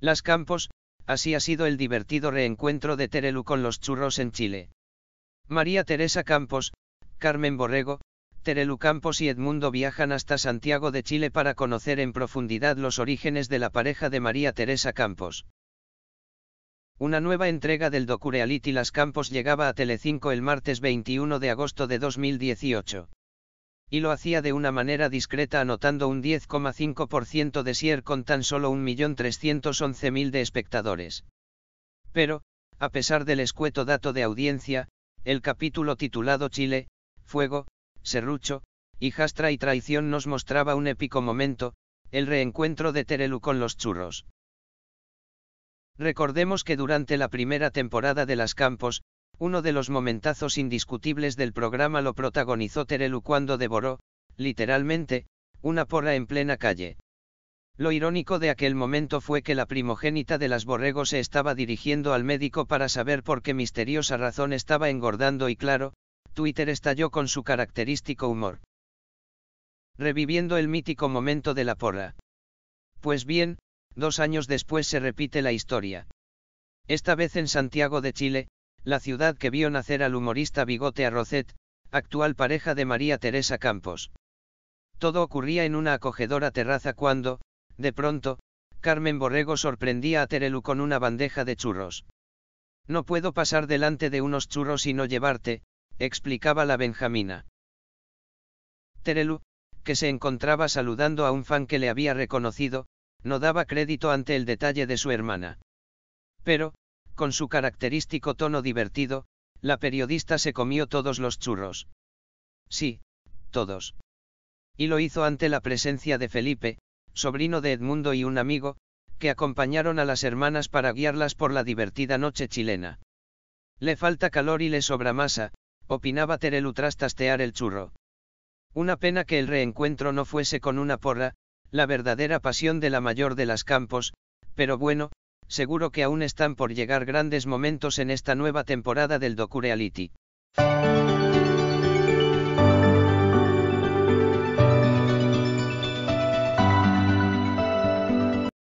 Las Campos, así ha sido el divertido reencuentro de Terelu con los churros en Chile. María Teresa Campos, Carmen Borrego, Terelu Campos y Edmundo viajan hasta Santiago de Chile para conocer en profundidad los orígenes de la pareja de María Teresa Campos. Una nueva entrega del docu-reality Las Campos llegaba a Telecinco el martes 21 de agosto de 2018 y lo hacía de una manera discreta anotando un 10,5% de sier con tan solo 1.311.000 de espectadores. Pero, a pesar del escueto dato de audiencia, el capítulo titulado Chile, Fuego, Serrucho, Hijastra y Traición nos mostraba un épico momento, el reencuentro de Terelu con los churros. Recordemos que durante la primera temporada de Las Campos, uno de los momentazos indiscutibles del programa lo protagonizó Terelu cuando devoró, literalmente, una porra en plena calle. Lo irónico de aquel momento fue que la primogénita de las borregos se estaba dirigiendo al médico para saber por qué misteriosa razón estaba engordando y claro, Twitter estalló con su característico humor. Reviviendo el mítico momento de la porra. Pues bien, dos años después se repite la historia. Esta vez en Santiago de Chile, la ciudad que vio nacer al humorista Bigote Arrocet, actual pareja de María Teresa Campos. Todo ocurría en una acogedora terraza cuando, de pronto, Carmen Borrego sorprendía a Terelu con una bandeja de churros. No puedo pasar delante de unos churros y no llevarte, explicaba la Benjamina. Terelu, que se encontraba saludando a un fan que le había reconocido, no daba crédito ante el detalle de su hermana. Pero, con su característico tono divertido, la periodista se comió todos los churros. Sí, todos. Y lo hizo ante la presencia de Felipe, sobrino de Edmundo y un amigo, que acompañaron a las hermanas para guiarlas por la divertida noche chilena. Le falta calor y le sobra masa, opinaba Terelu tras tastear el churro. Una pena que el reencuentro no fuese con una porra, la verdadera pasión de la mayor de las campos, pero bueno, seguro que aún están por llegar grandes momentos en esta nueva temporada del docu-reality.